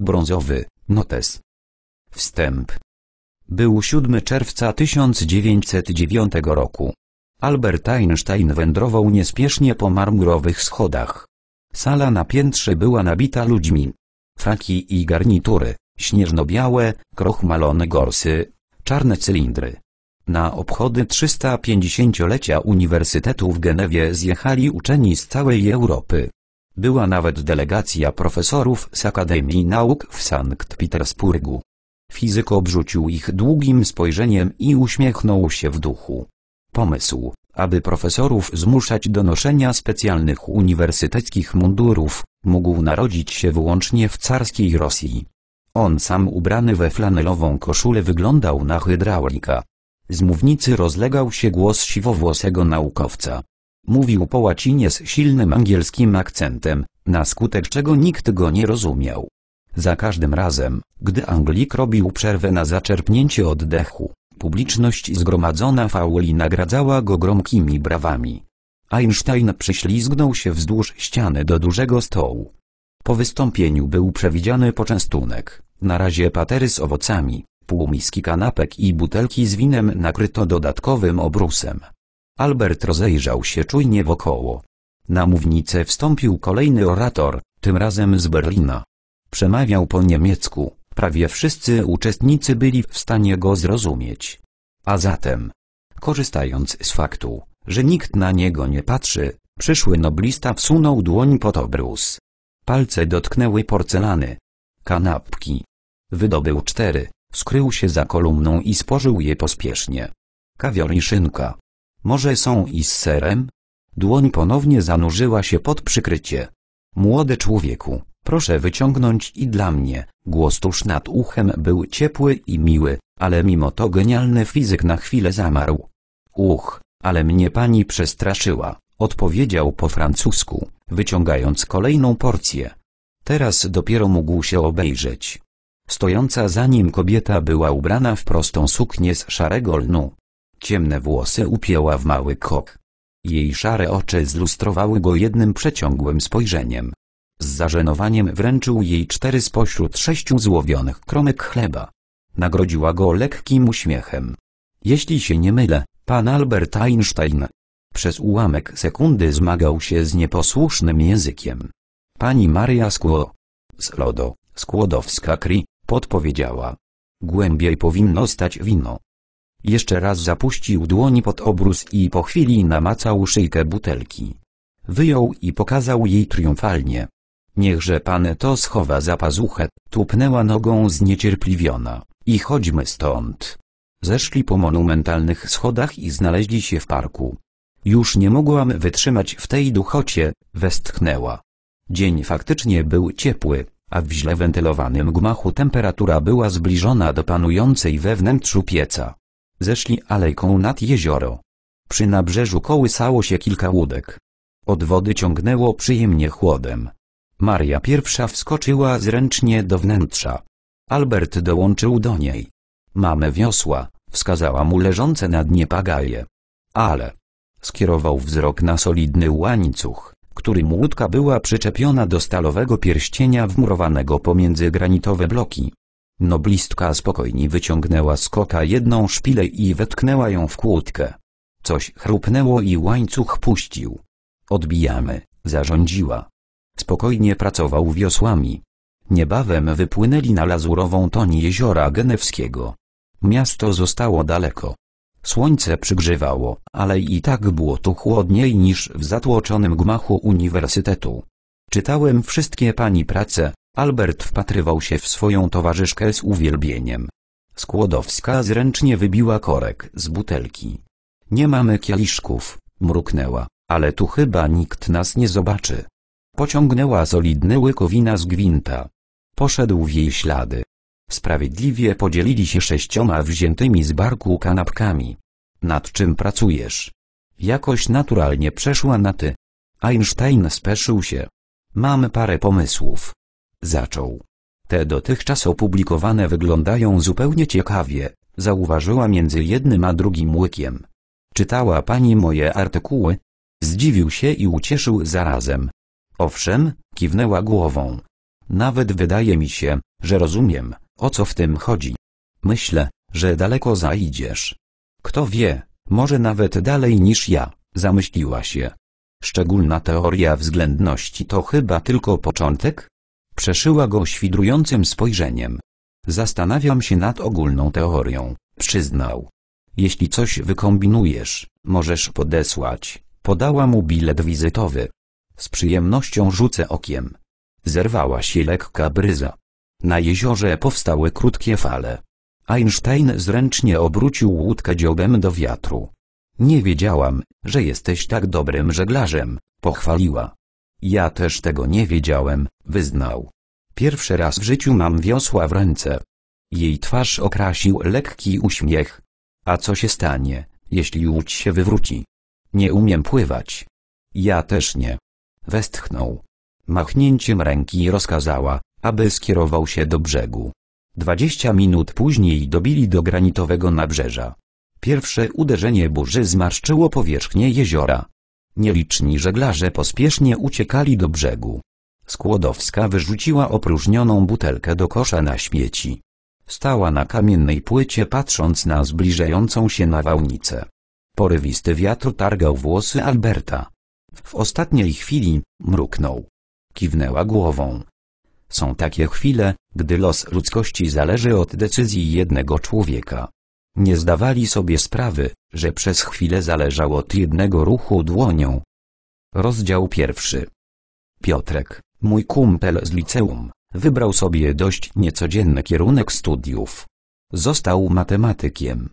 Brązowy, notes. Wstęp. Był 7 czerwca 1909 roku. Albert Einstein wędrował niespiesznie po marmurowych schodach. Sala na piętrze była nabita ludźmi. Fraki i garnitury, śnieżno-białe, krochmalone gorsy, czarne cylindry. Na obchody 350-lecia Uniwersytetu w Genewie zjechali uczeni z całej Europy. Była nawet delegacja profesorów z Akademii Nauk w Sankt Petersburgu. Fizyk obrzucił ich długim spojrzeniem i uśmiechnął się w duchu. Pomysł, aby profesorów zmuszać do noszenia specjalnych uniwersyteckich mundurów, mógł narodzić się wyłącznie w carskiej Rosji. On sam ubrany we flanelową koszulę wyglądał na hydraulika. Z mównicy rozlegał się głos siwowłosego naukowca. Mówił po łacinie z silnym angielskim akcentem, na skutek czego nikt go nie rozumiał. Za każdym razem, gdy Anglik robił przerwę na zaczerpnięcie oddechu, publiczność zgromadzona w auli nagradzała go gromkimi brawami. Einstein przyślizgnął się wzdłuż ściany do dużego stołu. Po wystąpieniu był przewidziany poczęstunek, na razie patery z owocami, półmiski kanapek i butelki z winem nakryto dodatkowym obrusem. Albert rozejrzał się czujnie wokoło. Na mównicę wstąpił kolejny orator, tym razem z Berlina. Przemawiał po niemiecku, prawie wszyscy uczestnicy byli w stanie go zrozumieć. A zatem, korzystając z faktu, że nikt na niego nie patrzy, przyszły noblista wsunął dłoń pod obrus. Palce dotknęły porcelany. Kanapki. Wydobył cztery, skrył się za kolumną i spożył je pospiesznie. Kawior i szynka. Może są i z serem? Dłoń ponownie zanurzyła się pod przykrycie. Młody człowieku, proszę wyciągnąć i dla mnie. Głos tuż nad uchem był ciepły i miły, ale mimo to genialny fizyk na chwilę zamarł. Uch, ale mnie pani przestraszyła, odpowiedział po francusku, wyciągając kolejną porcję. Teraz dopiero mógł się obejrzeć. Stojąca za nim kobieta była ubrana w prostą suknię z szarego lnu. Ciemne włosy upięła w mały kok. Jej szare oczy zlustrowały go jednym przeciągłym spojrzeniem. Z zażenowaniem wręczył jej cztery spośród sześciu złowionych kromek chleba. Nagrodziła go lekkim uśmiechem. Jeśli się nie mylę, pan Albert Einstein. Przez ułamek sekundy zmagał się z nieposłusznym językiem. Pani Maria Skło. Z lodo, Skłodowska Kri, podpowiedziała. Głębiej powinno stać wino. Jeszcze raz zapuścił dłoń pod obrus i po chwili namacał szyjkę butelki. Wyjął i pokazał jej triumfalnie. Niechże pan to schowa za pazuchę, tupnęła nogą zniecierpliwiona, i chodźmy stąd. Zeszli po monumentalnych schodach i znaleźli się w parku. Już nie mogłam wytrzymać w tej duchocie, westchnęła. Dzień faktycznie był ciepły, a w źle wentylowanym gmachu temperatura była zbliżona do panującej we wnętrzu pieca. Zeszli alejką nad jezioro. Przy nabrzeżu kołysało się kilka łódek. Od wody ciągnęło przyjemnie chłodem. Maria pierwsza wskoczyła zręcznie do wnętrza. Albert dołączył do niej. Mamy wiosła, wskazała mu leżące na dnie pagaje. Ale... Skierował wzrok na solidny łańcuch, którym łódka była przyczepiona do stalowego pierścienia wmurowanego pomiędzy granitowe bloki. Noblistka spokojnie wyciągnęła z kota jedną szpilę i wetknęła ją w kłódkę. Coś chrupnęło i łańcuch puścił. Odbijamy, zarządziła. Spokojnie pracował wiosłami. Niebawem wypłynęli na lazurową toń jeziora genewskiego. Miasto zostało daleko. Słońce przygrzewało, ale i tak było tu chłodniej niż w zatłoczonym gmachu uniwersytetu. Czytałem wszystkie pani prace, Albert wpatrywał się w swoją towarzyszkę z uwielbieniem. Skłodowska zręcznie wybiła korek z butelki. Nie mamy kieliszków, mruknęła, ale tu chyba nikt nas nie zobaczy. Pociągnęła solidny łykowina z gwinta. Poszedł w jej ślady. Sprawiedliwie podzielili się sześcioma wziętymi z barku kanapkami. Nad czym pracujesz? Jakoś naturalnie przeszła na ty. Einstein speszył się. Mam parę pomysłów zaczął. Te dotychczas opublikowane wyglądają zupełnie ciekawie, zauważyła między jednym a drugim łykiem. Czytała pani moje artykuły? Zdziwił się i ucieszył zarazem. Owszem, kiwnęła głową. Nawet wydaje mi się, że rozumiem, o co w tym chodzi. Myślę, że daleko zajdziesz. Kto wie, może nawet dalej niż ja, zamyśliła się. Szczególna teoria względności to chyba tylko początek? Przeszyła go świdrującym spojrzeniem. Zastanawiam się nad ogólną teorią, przyznał. Jeśli coś wykombinujesz, możesz podesłać. Podała mu bilet wizytowy. Z przyjemnością rzucę okiem. Zerwała się lekka bryza. Na jeziorze powstały krótkie fale. Einstein zręcznie obrócił łódkę dziobem do wiatru. Nie wiedziałam, że jesteś tak dobrym żeglarzem, pochwaliła. Ja też tego nie wiedziałem, wyznał. Pierwszy raz w życiu mam wiosła w ręce. Jej twarz okrasił lekki uśmiech. A co się stanie, jeśli łódź się wywróci? Nie umiem pływać. Ja też nie. Westchnął. Machnięciem ręki rozkazała, aby skierował się do brzegu. Dwadzieścia minut później dobili do granitowego nabrzeża. Pierwsze uderzenie burzy zmarszczyło powierzchnię jeziora. Nieliczni żeglarze pospiesznie uciekali do brzegu. Skłodowska wyrzuciła opróżnioną butelkę do kosza na śmieci. Stała na kamiennej płycie patrząc na zbliżającą się nawałnicę. Porywisty wiatr targał włosy Alberta. W ostatniej chwili mruknął. Kiwnęła głową. Są takie chwile, gdy los ludzkości zależy od decyzji jednego człowieka. Nie zdawali sobie sprawy, że przez chwilę zależało od jednego ruchu dłonią. Rozdział pierwszy. Piotrek, mój kumpel z liceum, wybrał sobie dość niecodzienny kierunek studiów. Został matematykiem.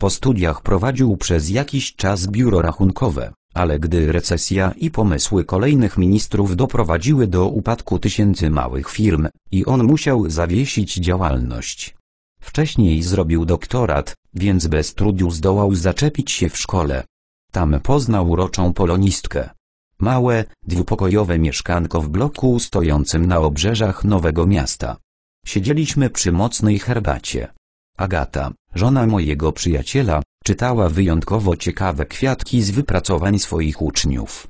Po studiach prowadził przez jakiś czas biuro rachunkowe, ale gdy recesja i pomysły kolejnych ministrów doprowadziły do upadku tysięcy małych firm, i on musiał zawiesić działalność. Wcześniej zrobił doktorat, więc bez trudu zdołał zaczepić się w szkole. Tam poznał uroczą polonistkę. Małe, dwupokojowe mieszkanko w bloku stojącym na obrzeżach Nowego Miasta. Siedzieliśmy przy mocnej herbacie. Agata, żona mojego przyjaciela, czytała wyjątkowo ciekawe kwiatki z wypracowań swoich uczniów.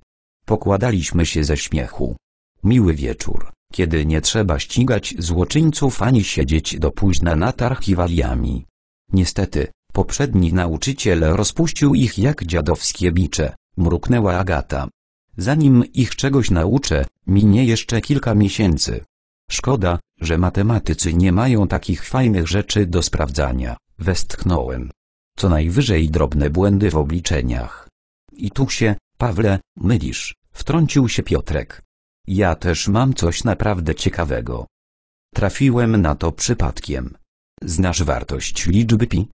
Pokładaliśmy się ze śmiechu. Miły wieczór, kiedy nie trzeba ścigać złoczyńców ani siedzieć do późna nad archiwaliami. Niestety, poprzedni nauczyciel rozpuścił ich jak dziadowskie bicze, mruknęła Agata. Zanim ich czegoś nauczę, minie jeszcze kilka miesięcy. Szkoda, że matematycy nie mają takich fajnych rzeczy do sprawdzania, westchnąłem. Co najwyżej drobne błędy w obliczeniach. I tu się, Pawle, mylisz, wtrącił się Piotrek. Ja też mam coś naprawdę ciekawego. Trafiłem na to przypadkiem. Znasz wartość liczby pi?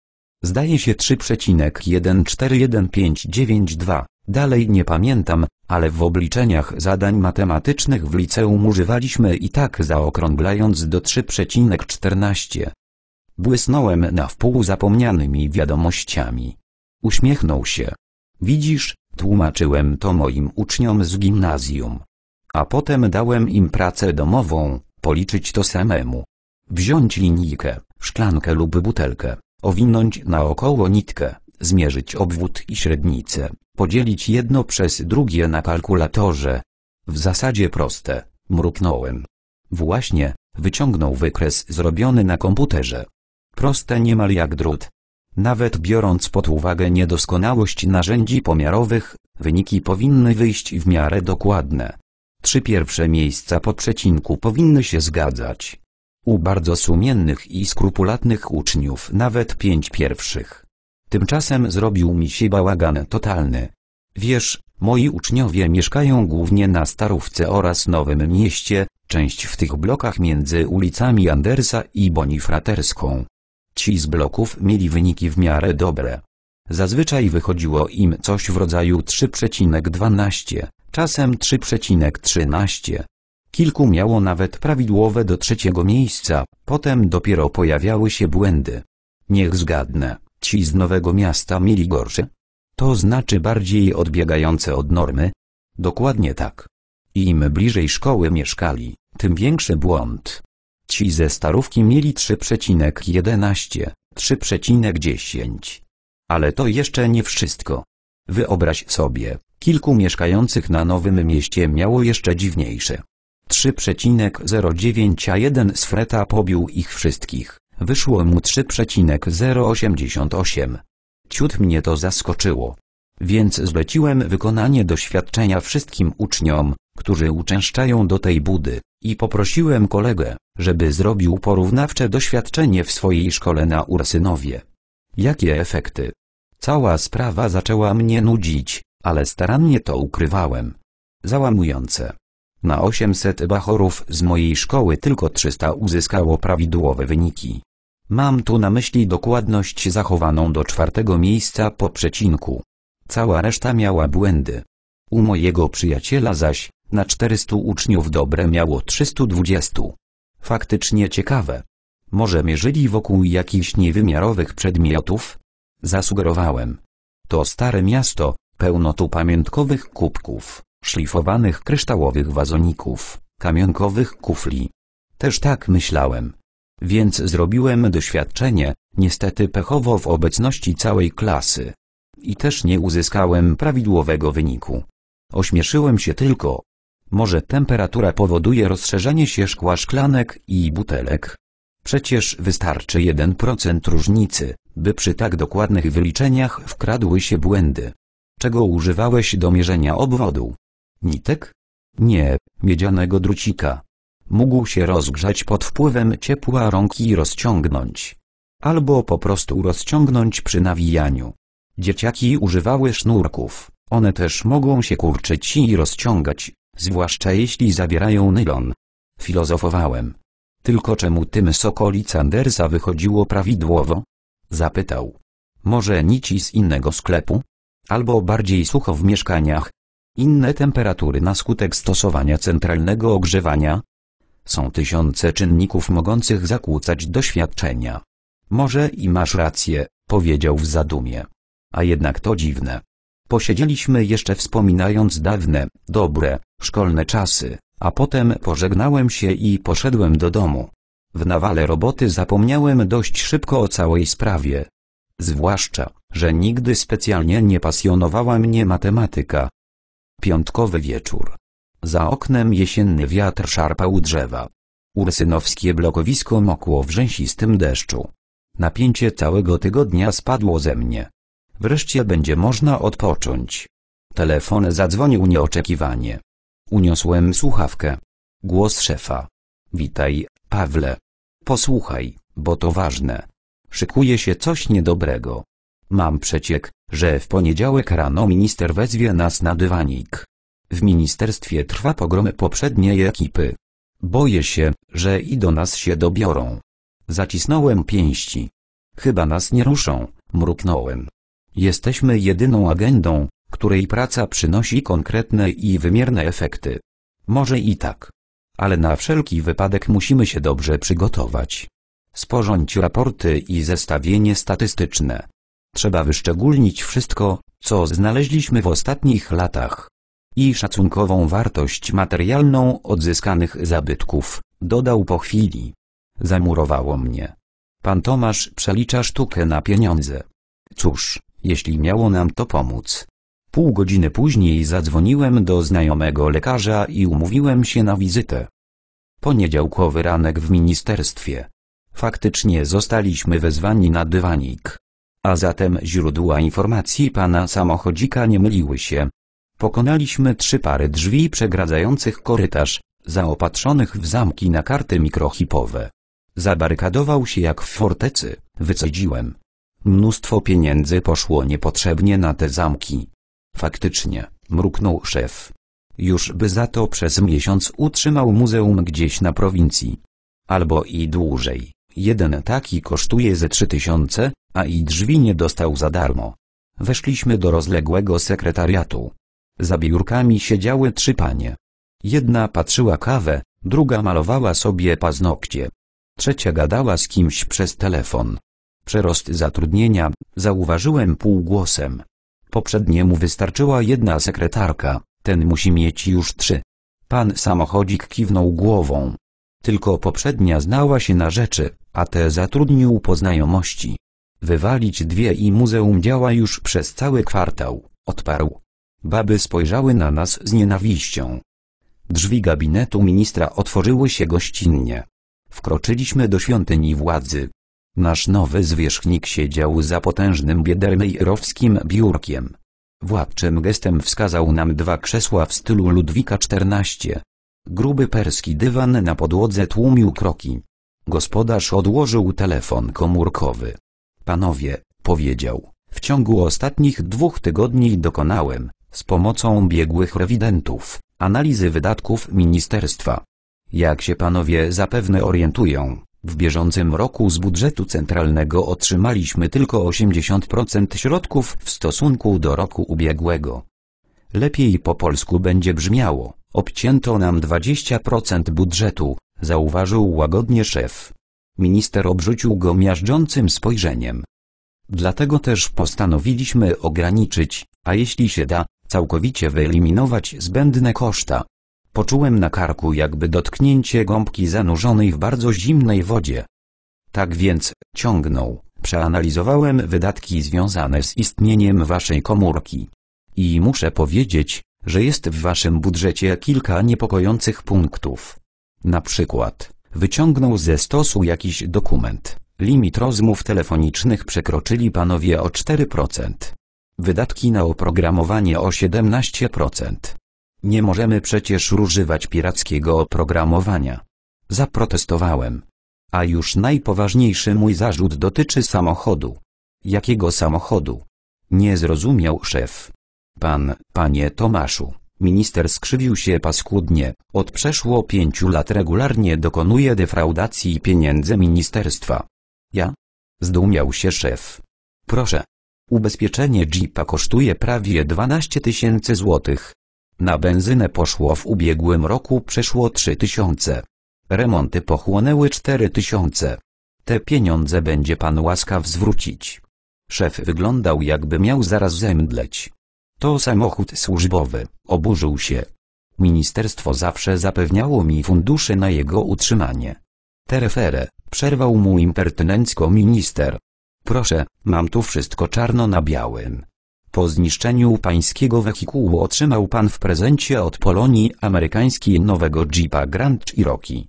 Zdaje się 3,141592. Dalej nie pamiętam, ale w obliczeniach zadań matematycznych w liceum używaliśmy i tak zaokrąglając do 3,14. Błysnąłem na wpół zapomnianymi wiadomościami. Uśmiechnął się. Widzisz, tłumaczyłem to moim uczniom z gimnazjum. A potem dałem im pracę domową, policzyć to samemu. Wziąć linijkę, szklankę lub butelkę, owinąć naokoło nitkę, zmierzyć obwód i średnicę, podzielić jedno przez drugie na kalkulatorze. W zasadzie proste, mruknąłem. Właśnie, wyciągnął wykres zrobiony na komputerze. Proste niemal jak drut. Nawet biorąc pod uwagę niedoskonałość narzędzi pomiarowych, wyniki powinny wyjść w miarę dokładne. Trzy pierwsze miejsca po przecinku powinny się zgadzać. U bardzo sumiennych i skrupulatnych uczniów nawet pięć pierwszych. Tymczasem zrobił mi się bałagan totalny. Wiesz, moi uczniowie mieszkają głównie na Starówce oraz Nowym Mieście, część w tych blokach między ulicami Andersa i Bonifraterską. Ci z bloków mieli wyniki w miarę dobre. Zazwyczaj wychodziło im coś w rodzaju 3,12, czasem 3,13. Kilku miało nawet prawidłowe do trzeciego miejsca, potem dopiero pojawiały się błędy. Niech zgadnę, ci z Nowego Miasta mieli gorsze? To znaczy bardziej odbiegające od normy? Dokładnie tak. Im bliżej szkoły mieszkali, tym większy błąd. Ci ze starówki mieli 3,11, 3,10. Ale to jeszcze nie wszystko. Wyobraź sobie, kilku mieszkających na Nowym Mieście miało jeszcze dziwniejsze. 3,091 jeden z Freta pobił ich wszystkich, wyszło mu 3,088. Ciut mnie to zaskoczyło. Więc zleciłem wykonanie doświadczenia wszystkim uczniom, którzy uczęszczają do tej budy, i poprosiłem kolegę, żeby zrobił porównawcze doświadczenie w swojej szkole na Ursynowie. Jakie efekty? Cała sprawa zaczęła mnie nudzić, ale starannie to ukrywałem. Załamujące. Na 800 bachorów z mojej szkoły tylko 300 uzyskało prawidłowe wyniki. Mam tu na myśli dokładność zachowaną do czwartego miejsca po przecinku. Cała reszta miała błędy. U mojego przyjaciela zaś, na 400 uczniów dobre miało 320. Faktycznie ciekawe. Może mierzyli wokół jakichś niewymiarowych przedmiotów? Zasugerowałem. To stare miasto, pełno tu pamiątkowych kubków szlifowanych kryształowych wazoników, kamionkowych kufli. Też tak myślałem. Więc zrobiłem doświadczenie, niestety pechowo w obecności całej klasy. I też nie uzyskałem prawidłowego wyniku. Ośmieszyłem się tylko. Może temperatura powoduje rozszerzenie się szkła szklanek i butelek? Przecież wystarczy 1% różnicy, by przy tak dokładnych wyliczeniach wkradły się błędy. Czego używałeś do mierzenia obwodu? Nitek? Nie, miedzianego drucika. Mógł się rozgrzać pod wpływem ciepła rąk i rozciągnąć. Albo po prostu rozciągnąć przy nawijaniu. Dzieciaki używały sznurków, one też mogą się kurczyć i rozciągać, zwłaszcza jeśli zawierają nylon. Filozofowałem. Tylko czemu tym sokoli Sandersa wychodziło prawidłowo? Zapytał. Może nici z innego sklepu? Albo bardziej sucho w mieszkaniach, inne temperatury na skutek stosowania centralnego ogrzewania. Są tysiące czynników mogących zakłócać doświadczenia. Może i masz rację, powiedział w zadumie. A jednak to dziwne. Posiedzieliśmy jeszcze wspominając dawne, dobre, szkolne czasy, a potem pożegnałem się i poszedłem do domu. W nawale roboty zapomniałem dość szybko o całej sprawie. Zwłaszcza, że nigdy specjalnie nie pasjonowała mnie matematyka, Piątkowy wieczór. Za oknem jesienny wiatr szarpał drzewa. Ursynowskie blokowisko mokło w rzęsistym deszczu. Napięcie całego tygodnia spadło ze mnie. Wreszcie będzie można odpocząć. Telefon zadzwonił nieoczekiwanie. Uniosłem słuchawkę. Głos szefa. Witaj, Pawle. Posłuchaj, bo to ważne. Szykuje się coś niedobrego. Mam przeciek, że w poniedziałek rano minister wezwie nas na dywanik. W ministerstwie trwa pogrom poprzedniej ekipy. Boję się, że i do nas się dobiorą. Zacisnąłem pięści. Chyba nas nie ruszą, mruknąłem. Jesteśmy jedyną agendą, której praca przynosi konkretne i wymierne efekty. Może i tak. Ale na wszelki wypadek musimy się dobrze przygotować. Sporządź raporty i zestawienie statystyczne. Trzeba wyszczególnić wszystko, co znaleźliśmy w ostatnich latach i szacunkową wartość materialną odzyskanych zabytków, dodał po chwili. Zamurowało mnie. Pan Tomasz przelicza sztukę na pieniądze. Cóż, jeśli miało nam to pomóc. Pół godziny później zadzwoniłem do znajomego lekarza i umówiłem się na wizytę. Poniedziałkowy ranek w ministerstwie. Faktycznie zostaliśmy wezwani na dywanik. A zatem źródła informacji pana samochodzika nie myliły się. Pokonaliśmy trzy pary drzwi przegradzających korytarz, zaopatrzonych w zamki na karty mikrochipowe. Zabarykadował się jak w fortecy, wycedziłem. Mnóstwo pieniędzy poszło niepotrzebnie na te zamki. Faktycznie, mruknął szef. Już by za to przez miesiąc utrzymał muzeum gdzieś na prowincji. Albo i dłużej. Jeden taki kosztuje ze 3000, a i drzwi nie dostał za darmo. Weszliśmy do rozległego sekretariatu. Za biurkami siedziały trzy panie. Jedna patrzyła kawę, druga malowała sobie paznokcie. Trzecia gadała z kimś przez telefon. Przerost zatrudnienia, zauważyłem półgłosem. Poprzedniemu wystarczyła jedna sekretarka, ten musi mieć już trzy. Pan samochodzik kiwnął głową. Tylko poprzednia znała się na rzeczy, a te zatrudnił po znajomości. Wywalić dwie i muzeum działa już przez cały kwartał, odparł. Baby spojrzały na nas z nienawiścią. Drzwi gabinetu ministra otworzyły się gościnnie. Wkroczyliśmy do świątyni władzy. Nasz nowy zwierzchnik siedział za potężnym biedermejrowskim biurkiem. Władczym gestem wskazał nam dwa krzesła w stylu Ludwika XIV. Gruby perski dywan na podłodze tłumił kroki. Gospodarz odłożył telefon komórkowy. Panowie, powiedział, w ciągu ostatnich dwóch tygodni dokonałem, z pomocą biegłych rewidentów, analizy wydatków ministerstwa. Jak się panowie zapewne orientują, w bieżącym roku z budżetu centralnego otrzymaliśmy tylko 80% środków w stosunku do roku ubiegłego. Lepiej po polsku będzie brzmiało, obcięto nam 20% budżetu, zauważył łagodnie szef. Minister obrzucił go miażdżącym spojrzeniem. Dlatego też postanowiliśmy ograniczyć, a jeśli się da, całkowicie wyeliminować zbędne koszta. Poczułem na karku jakby dotknięcie gąbki zanurzonej w bardzo zimnej wodzie. Tak więc, ciągnął, przeanalizowałem wydatki związane z istnieniem waszej komórki. I muszę powiedzieć, że jest w waszym budżecie kilka niepokojących punktów. Na przykład, wyciągnął ze stosu jakiś dokument. Limit rozmów telefonicznych przekroczyli panowie o 4%. Wydatki na oprogramowanie o 17%. Nie możemy przecież używać pirackiego oprogramowania. Zaprotestowałem. A już najpoważniejszy mój zarzut dotyczy samochodu. Jakiego samochodu? Nie zrozumiał szef. Pan, panie Tomaszu. Minister skrzywił się paskudnie. Od przeszło pięciu lat regularnie dokonuje defraudacji pieniędzy ministerstwa. Ja? Zdumiał się szef. Proszę. Ubezpieczenie Jeepa kosztuje prawie 12 tysięcy złotych. Na benzynę poszło w ubiegłym roku przeszło 3 tysiące. Remonty pochłonęły 4 tysiące. Te pieniądze będzie pan łaskaw zwrócić. Szef wyglądał jakby miał zaraz zemdleć. To samochód służbowy, oburzył się. Ministerstwo zawsze zapewniało mi fundusze na jego utrzymanie. Tereferę, przerwał mu impertynencko minister. Proszę, mam tu wszystko czarno na białym. Po zniszczeniu pańskiego wehikułu otrzymał pan w prezencie od Polonii amerykańskiej nowego Jeepa Grand Cherokee.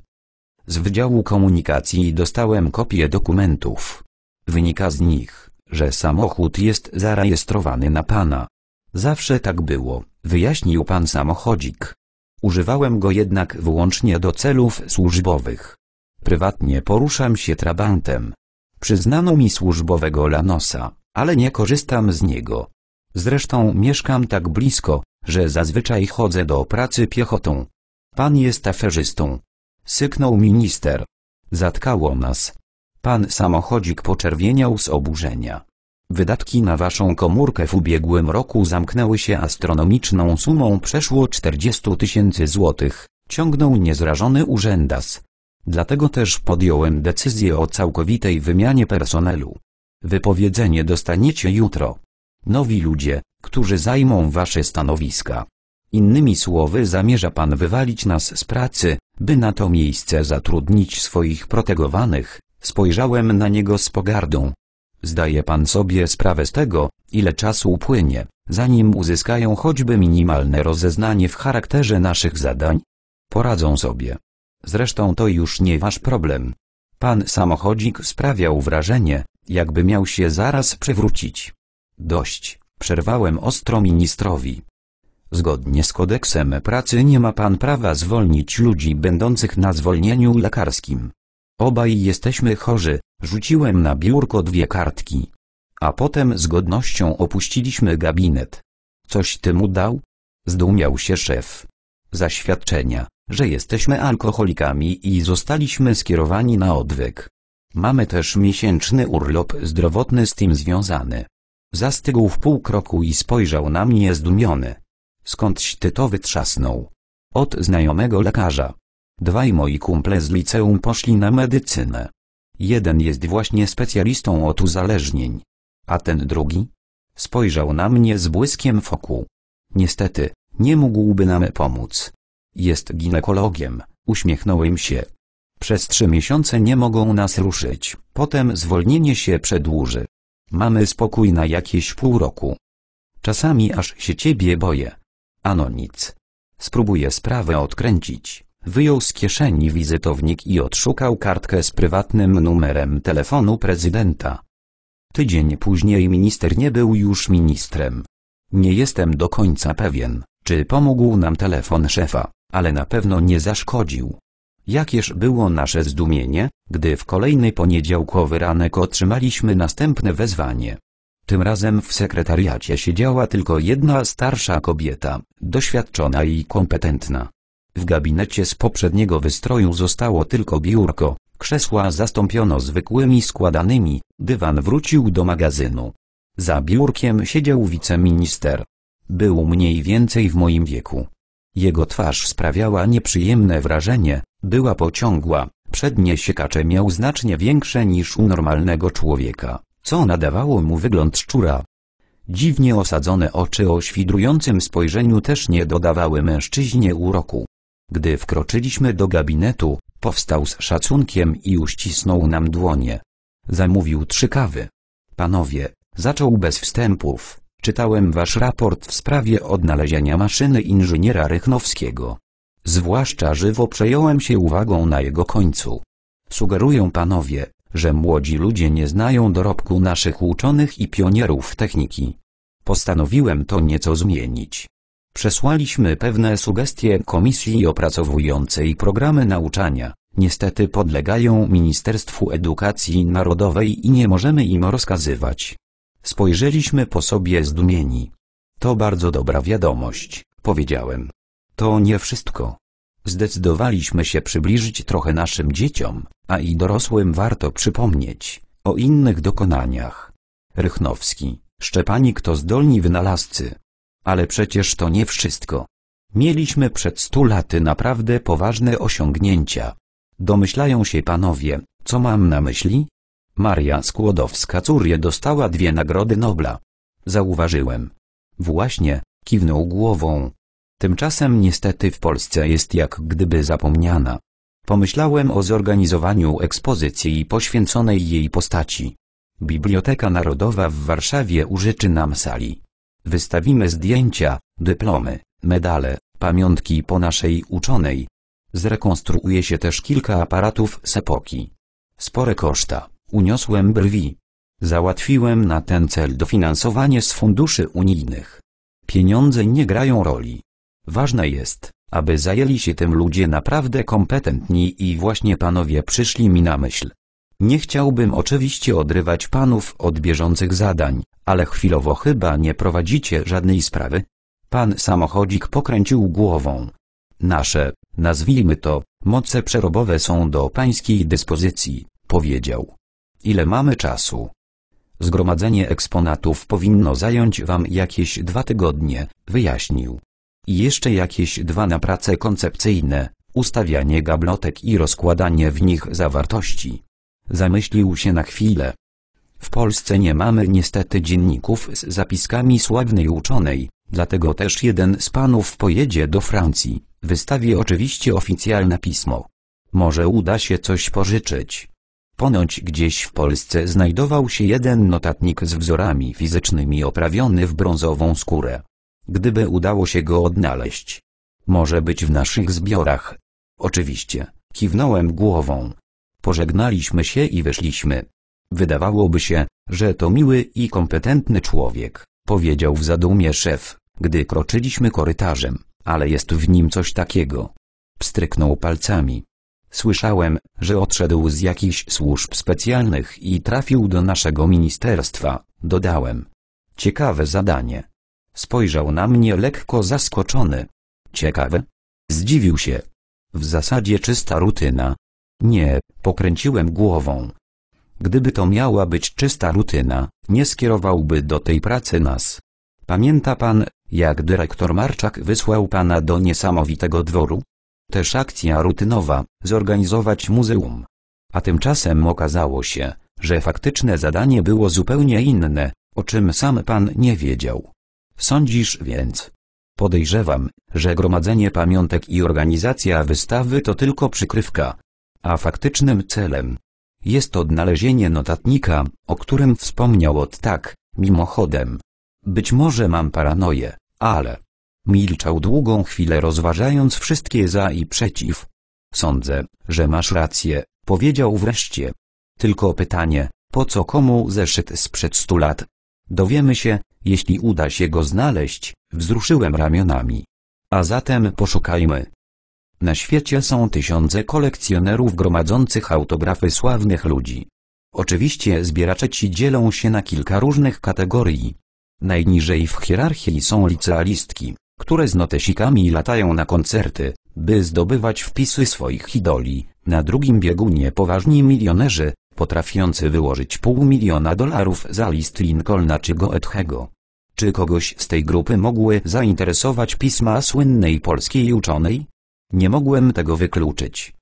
Z Wydziału Komunikacji dostałem kopię dokumentów. Wynika z nich, że samochód jest zarejestrowany na pana. Zawsze tak było, wyjaśnił pan samochodzik. Używałem go jednak wyłącznie do celów służbowych. Prywatnie poruszam się trabantem. Przyznano mi służbowego lanosa, ale nie korzystam z niego. Zresztą mieszkam tak blisko, że zazwyczaj chodzę do pracy piechotą. Pan jest aferzystą. Syknął minister. Zatkało nas. Pan samochodzik poczerwieniał z oburzenia. Wydatki na Waszą komórkę w ubiegłym roku zamknęły się astronomiczną sumą przeszło 40 tysięcy złotych, ciągnął niezrażony urzędas. Dlatego też podjąłem decyzję o całkowitej wymianie personelu. Wypowiedzenie dostaniecie jutro. Nowi ludzie, którzy zajmą Wasze stanowiska. Innymi słowy zamierza Pan wywalić nas z pracy, by na to miejsce zatrudnić swoich protegowanych, spojrzałem na niego z pogardą. Zdaje pan sobie sprawę z tego, ile czasu upłynie, zanim uzyskają choćby minimalne rozeznanie w charakterze naszych zadań? Poradzą sobie. Zresztą to już nie wasz problem. Pan samochodzik sprawiał wrażenie, jakby miał się zaraz przewrócić. Dość, przerwałem ostro ministrowi. Zgodnie z kodeksem pracy nie ma pan prawa zwolnić ludzi będących na zwolnieniu lekarskim. Obaj jesteśmy chorzy, Rzuciłem na biurko dwie kartki. A potem z godnością opuściliśmy gabinet. Coś ty mu dał? Zdumiał się szef. Zaświadczenia, że jesteśmy alkoholikami i zostaliśmy skierowani na odwyk. Mamy też miesięczny urlop zdrowotny z tym związany. Zastygł w pół kroku i spojrzał na mnie zdumiony. Skądś ty to wytrzasnął? Od znajomego lekarza. Dwaj moi kumple z liceum poszli na medycynę. Jeden jest właśnie specjalistą od uzależnień. A ten drugi? Spojrzał na mnie z błyskiem foku. Niestety, nie mógłby nam pomóc. Jest ginekologiem, uśmiechnąłem się. Przez trzy miesiące nie mogą nas ruszyć, potem zwolnienie się przedłuży. Mamy spokój na jakieś pół roku. Czasami aż się ciebie boję. Ano nic. Spróbuję sprawę odkręcić. Wyjął z kieszeni wizytownik i odszukał kartkę z prywatnym numerem telefonu prezydenta. Tydzień później minister nie był już ministrem. Nie jestem do końca pewien, czy pomógł nam telefon szefa, ale na pewno nie zaszkodził. Jakież było nasze zdumienie, gdy w kolejny poniedziałkowy ranek otrzymaliśmy następne wezwanie. Tym razem w sekretariacie siedziała tylko jedna starsza kobieta, doświadczona i kompetentna. W gabinecie z poprzedniego wystroju zostało tylko biurko, krzesła zastąpiono zwykłymi składanymi, dywan wrócił do magazynu. Za biurkiem siedział wiceminister. Był mniej więcej w moim wieku. Jego twarz sprawiała nieprzyjemne wrażenie, była pociągła, przednie siekacze miał znacznie większe niż u normalnego człowieka, co nadawało mu wygląd szczura. Dziwnie osadzone oczy o świdrującym spojrzeniu też nie dodawały mężczyźnie uroku. Gdy wkroczyliśmy do gabinetu, powstał z szacunkiem i uścisnął nam dłonie. Zamówił trzy kawy. Panowie, zaczął bez wstępów, czytałem wasz raport w sprawie odnalezienia maszyny inżyniera Rychnowskiego. Zwłaszcza żywo przejąłem się uwagą na jego końcu. Sugerują panowie, że młodzi ludzie nie znają dorobku naszych uczonych i pionierów techniki. Postanowiłem to nieco zmienić. Przesłaliśmy pewne sugestie komisji opracowującej programy nauczania, niestety podlegają Ministerstwu Edukacji Narodowej i nie możemy im rozkazywać. Spojrzeliśmy po sobie zdumieni. To bardzo dobra wiadomość, powiedziałem. To nie wszystko. Zdecydowaliśmy się przybliżyć trochę naszym dzieciom, a i dorosłym warto przypomnieć o innych dokonaniach. Rychnowski, Szczepanik to zdolni wynalazcy, ale przecież to nie wszystko. Mieliśmy przed stu laty naprawdę poważne osiągnięcia. Domyślają się panowie, co mam na myśli? Maria Skłodowska-Curie dostała dwie nagrody Nobla. Zauważyłem. Właśnie, kiwnął głową. Tymczasem niestety w Polsce jest jak gdyby zapomniana. Pomyślałem o zorganizowaniu ekspozycji poświęconej jej postaci. Biblioteka Narodowa w Warszawie użyczy nam sali. Wystawimy zdjęcia, dyplomy, medale, pamiątki po naszej uczonej. Zrekonstruuje się też kilka aparatów z epoki. Spore koszta, uniosłem brwi. Załatwiłem na ten cel dofinansowanie z funduszy unijnych. Pieniądze nie grają roli. Ważne jest, aby zajęli się tym ludzie naprawdę kompetentni i właśnie panowie przyszli mi na myśl. Nie chciałbym oczywiście odrywać panów od bieżących zadań, ale chwilowo chyba nie prowadzicie żadnej sprawy. Pan samochodzik pokręcił głową. Nasze, nazwijmy to, moce przerobowe są do pańskiej dyspozycji, powiedział. Ile mamy czasu? Zgromadzenie eksponatów powinno zająć wam jakieś dwa tygodnie, wyjaśnił. I jeszcze jakieś dwa na prace koncepcyjne, ustawianie gablotek i rozkładanie w nich zawartości. Zamyślił się na chwilę. W Polsce nie mamy niestety dzienników z zapiskami sławnej uczonej, dlatego też jeden z panów pojedzie do Francji, wystawi oczywiście oficjalne pismo. Może uda się coś pożyczyć. Ponoć gdzieś w Polsce znajdował się jeden notatnik z wzorami fizycznymi oprawiony w brązową skórę. Gdyby udało się go odnaleźć. Może być w naszych zbiorach. Oczywiście, kiwnąłem głową. Pożegnaliśmy się i wyszliśmy. Wydawałoby się, że to miły i kompetentny człowiek, powiedział w zadumie szef, gdy kroczyliśmy korytarzem, ale jest w nim coś takiego. Pstryknął palcami. Słyszałem, że odszedł z jakichś służb specjalnych i trafił do naszego ministerstwa, dodałem. Ciekawe zadanie. Spojrzał na mnie lekko zaskoczony. Ciekawe? Zdziwił się. W zasadzie czysta rutyna, nie, pokręciłem głową. Gdyby to miała być czysta rutyna, nie skierowałby do tej pracy nas. Pamięta pan, jak dyrektor Marczak wysłał pana do niesamowitego dworu? Też akcja rutynowa, zorganizować muzeum. A tymczasem okazało się, że faktyczne zadanie było zupełnie inne, o czym sam pan nie wiedział. Sądzisz więc? Podejrzewam, że gromadzenie pamiątek i organizacja wystawy to tylko przykrywka, a faktycznym celem jest odnalezienie notatnika, o którym wspomniał od tak, mimochodem. Być może mam paranoję, ale milczał długą chwilę rozważając wszystkie za i przeciw. Sądzę, że masz rację, powiedział wreszcie. Tylko pytanie, po co komu zeszyt sprzed stu lat? Dowiemy się, jeśli uda się go znaleźć, wzruszyłem ramionami. A zatem poszukajmy. Na świecie są tysiące kolekcjonerów gromadzących autografy sławnych ludzi. Oczywiście zbieracze ci dzielą się na kilka różnych kategorii. Najniżej w hierarchii są licealistki, które z notesikami latają na koncerty, by zdobywać wpisy swoich idoli. Na drugim biegunie poważni milionerzy, potrafiący wyłożyć pół miliona dolarów za list Lincolna czy Goethego. Czy kogoś z tej grupy mogły zainteresować pisma słynnej polskiej uczonej? Nie mogłem tego wykluczyć.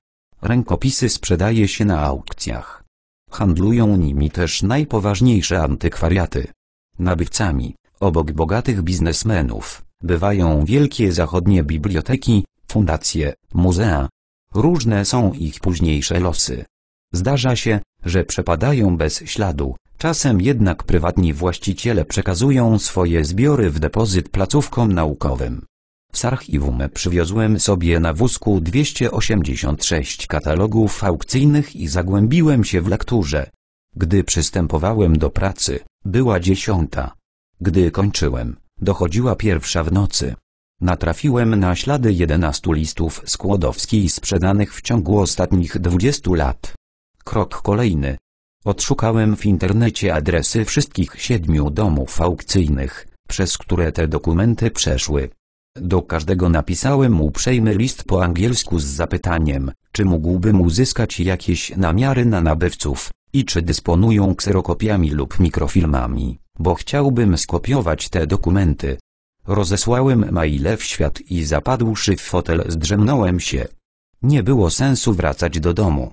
Rękopisy sprzedaje się na aukcjach. Handlują nimi też najpoważniejsze antykwariaty. Nabywcami, obok bogatych biznesmenów, bywają wielkie zachodnie biblioteki, fundacje, muzea. Różne są ich późniejsze losy. Zdarza się, że przepadają bez śladu, czasem jednak prywatni właściciele przekazują swoje zbiory w depozyt placówkom naukowym. Z archiwum e przywiozłem sobie na wózku 286 katalogów aukcyjnych i zagłębiłem się w lekturze. Gdy przystępowałem do pracy, była dziesiąta. Gdy kończyłem, dochodziła pierwsza w nocy. Natrafiłem na ślady 11 listów Skłodowskiej sprzedanych w ciągu ostatnich 20 lat. Krok kolejny. Odszukałem w internecie adresy wszystkich siedmiu domów aukcyjnych, przez które te dokumenty przeszły. Do każdego napisałem uprzejmy list po angielsku z zapytaniem, czy mógłbym uzyskać jakieś namiary na nabywców i czy dysponują kserokopiami lub mikrofilmami, bo chciałbym skopiować te dokumenty. Rozesłałem maile w świat i zapadłszy w fotel zdrzemnąłem się. Nie było sensu wracać do domu.